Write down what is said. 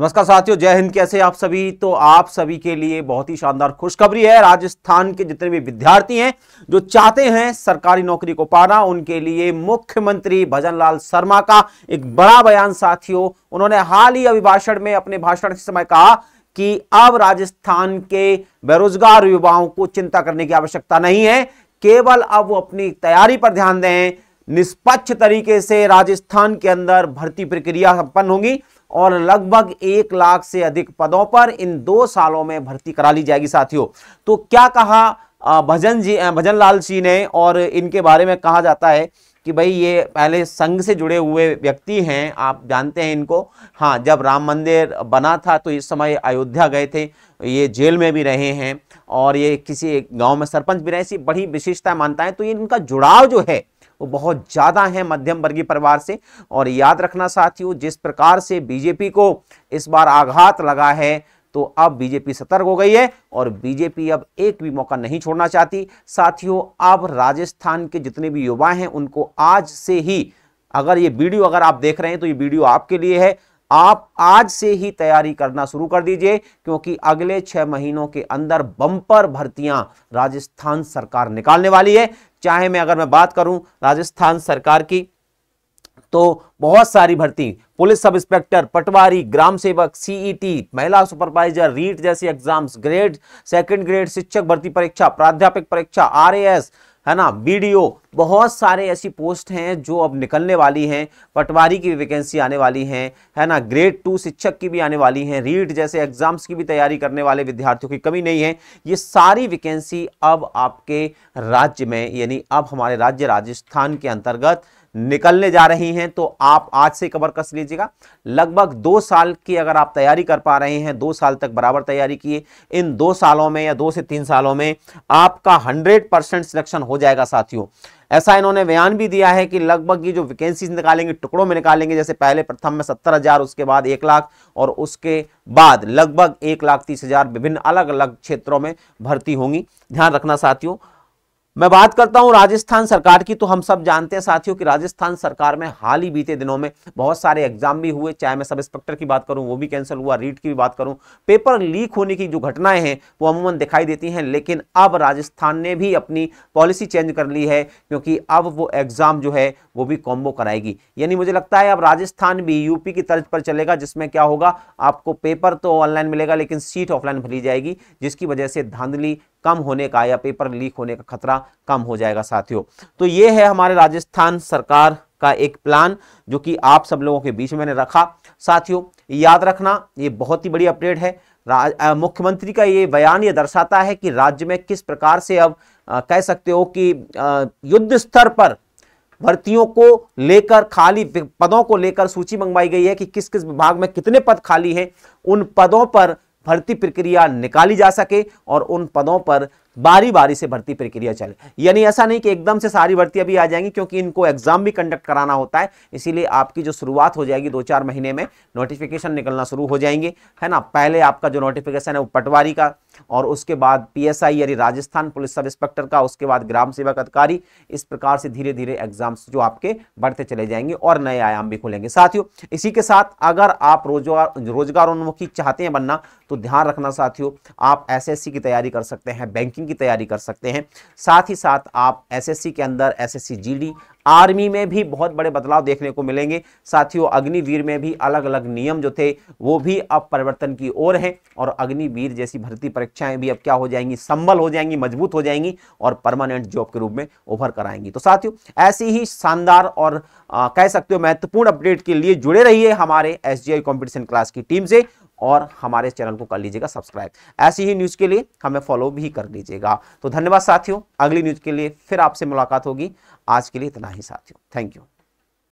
नमस्कार साथियों जय हिंद कैसे आप सभी तो आप सभी के लिए बहुत ही शानदार खुशखबरी है राजस्थान के जितने भी विद्यार्थी हैं जो चाहते हैं सरकारी नौकरी को पाना उनके लिए मुख्यमंत्री भजन लाल शर्मा का एक बड़ा बयान साथियों उन्होंने हाल ही अभिभाषण में अपने भाषण के समय कहा कि अब राजस्थान के बेरोजगार युवाओं को चिंता करने की आवश्यकता नहीं है केवल अब वो अपनी तैयारी पर ध्यान दें निष्पक्ष तरीके से राजस्थान के अंदर भर्ती प्रक्रिया संपन्न होगी और लगभग एक लाख से अधिक पदों पर इन दो सालों में भर्ती करा ली जाएगी साथियों तो क्या कहा भजन जी भजन लाल जी ने और इनके बारे में कहा जाता है कि भाई ये पहले संघ से जुड़े हुए व्यक्ति हैं आप जानते हैं इनको हाँ जब राम मंदिर बना था तो इस समय अयोध्या गए थे ये जेल में भी रहे हैं और ये किसी गांव में सरपंच भी रहे ऐसी बड़ी विशेषता मानता है तो ये इनका जुड़ाव जो है वो बहुत ज़्यादा हैं मध्यम वर्गीय परिवार से और याद रखना साथियों जिस प्रकार से बीजेपी को इस बार आघात लगा है तो अब बीजेपी सतर्क हो गई है और बीजेपी अब एक भी मौका नहीं छोड़ना चाहती साथियों अब राजस्थान के जितने भी युवा हैं उनको आज से ही अगर ये वीडियो अगर आप देख रहे हैं तो ये वीडियो आपके लिए है आप आज से ही तैयारी करना शुरू कर दीजिए क्योंकि अगले छह महीनों के अंदर बंपर भर्तियां राजस्थान सरकार निकालने वाली है चाहे मैं अगर मैं बात करूं राजस्थान सरकार की तो बहुत सारी भर्ती पुलिस सब इंस्पेक्टर पटवारी ग्राम सेवक सीईटी e महिला सुपरवाइजर रीट जैसी एग्जाम्स ग्रेड सेकंड ग्रेड शिक्षक भर्ती परीक्षा प्राध्यापक परीक्षा आरएएस है ना बी बहुत सारे ऐसी पोस्ट हैं जो अब निकलने वाली हैं पटवारी की भी वैकेंसी आने वाली हैं है ना ग्रेड टू शिक्षक की भी आने वाली हैं रीट जैसे एग्जाम्स की भी तैयारी करने वाले विद्यार्थियों की कमी नहीं है ये सारी वैकेंसी अब आपके राज्य में यानी अब हमारे राज्य राजस्थान के अंतर्गत निकलने जा रही हैं तो आप आज से कवर कस लीजिएगा लगभग दो साल की अगर आप तैयारी कर पा रहे हैं दो साल तक बराबर तैयारी किए इन दो सालों में या दो से तीन सालों में आपका हंड्रेड परसेंट सिलेक्शन हो जाएगा साथियों ऐसा इन्होंने बयान भी दिया है कि लगभग ये जो वैकेंसीज निकालेंगे टुकड़ों में निकालेंगे जैसे पहले प्रथम में सत्तर हजार उसके बाद एक लाख और उसके बाद लगभग एक लाख तीस हजार विभिन्न अलग अलग क्षेत्रों में भर्ती होंगी ध्यान रखना साथियों मैं बात करता हूं राजस्थान सरकार की तो हम सब जानते हैं साथियों कि राजस्थान सरकार में हाल ही बीते दिनों में बहुत सारे एग्जाम भी हुए चाहे मैं सब इंस्पेक्टर की बात करूं वो भी कैंसिल हुआ रीट की भी बात करूं पेपर लीक होने की जो घटनाएं हैं वो अमूमन दिखाई देती हैं लेकिन अब राजस्थान ने भी अपनी पॉलिसी चेंज कर ली है क्योंकि अब वो एग्जाम जो है वो भी कॉम्बो कराएगी यानी मुझे लगता है अब राजस्थान भी यूपी की तर्ज पर चलेगा जिसमें क्या होगा आपको पेपर तो ऑनलाइन मिलेगा लेकिन सीट ऑफलाइन भरी जाएगी जिसकी वजह से धांधली कम होने का या पेपर लीक होने का खतरा कम हो जाएगा साथियों तो ये है हमारे राजस्थान सरकार का एक प्लान जो कि आप सब लोगों के बीच मैंने रखा साथियों याद रखना ये बहुत ही बड़ी अपडेट है मुख्यमंत्री का ये बयान ये दर्शाता है कि राज्य में किस प्रकार से अब आ, कह सकते हो कि आ, युद्ध स्तर पर भर्तियों को लेकर खाली पदों को लेकर सूची मंगवाई गई है कि किस किस विभाग में कितने पद खाली हैं उन पदों पर भर्ती प्रक्रिया निकाली जा सके और उन पदों पर बारी बारी से भर्ती प्रक्रिया चले यानी ऐसा नहीं कि एकदम से सारी भर्ती अभी आ जाएंगी क्योंकि इनको एग्जाम भी कंडक्ट कराना होता है इसीलिए आपकी जो शुरुआत हो जाएगी दो चार महीने में नोटिफिकेशन निकलना शुरू हो जाएंगे है ना पहले आपका जो नोटिफिकेशन है वो पटवारी का और उसके बाद पीएसआई यानी राजस्थान पुलिस सब इंस्पेक्टर का उसके बाद ग्राम सेवक अधिकारी इस प्रकार से धीरे धीरे एग्जाम्स जो आपके बढ़ते चले जाएंगे और नए आयाम भी खुलेंगे साथियों इसी के साथ अगर आप रोजगार रोजगारोन्मुखी चाहते हैं बनना तो ध्यान रखना साथियों आप एसएससी की तैयारी कर सकते हैं बैंकिंग कोचिंग की तैयारी कर सकते हैं साथ ही साथ आप एसएससी के अंदर एसएससी जीडी आर्मी में भी बहुत बड़े बदलाव देखने को मिलेंगे साथियों अग्निवीर में भी अलग अलग नियम जो थे वो भी अब परिवर्तन की ओर हैं और अग्निवीर जैसी भर्ती परीक्षाएं भी अब क्या हो जाएंगी संबल हो जाएंगी मजबूत हो जाएंगी और परमानेंट जॉब के रूप में उभर कर आएंगी तो साथियों ऐसी ही शानदार और आ, कह सकते हो महत्वपूर्ण अपडेट के लिए जुड़े रहिए हमारे एस जी क्लास की टीम से और हमारे चैनल को कर लीजिएगा सब्सक्राइब ऐसी ही न्यूज़ के लिए हमें फॉलो भी कर लीजिएगा तो धन्यवाद साथियों अगली न्यूज़ के लिए फिर आपसे मुलाकात होगी आज के लिए इतना ही साथियों थैंक यू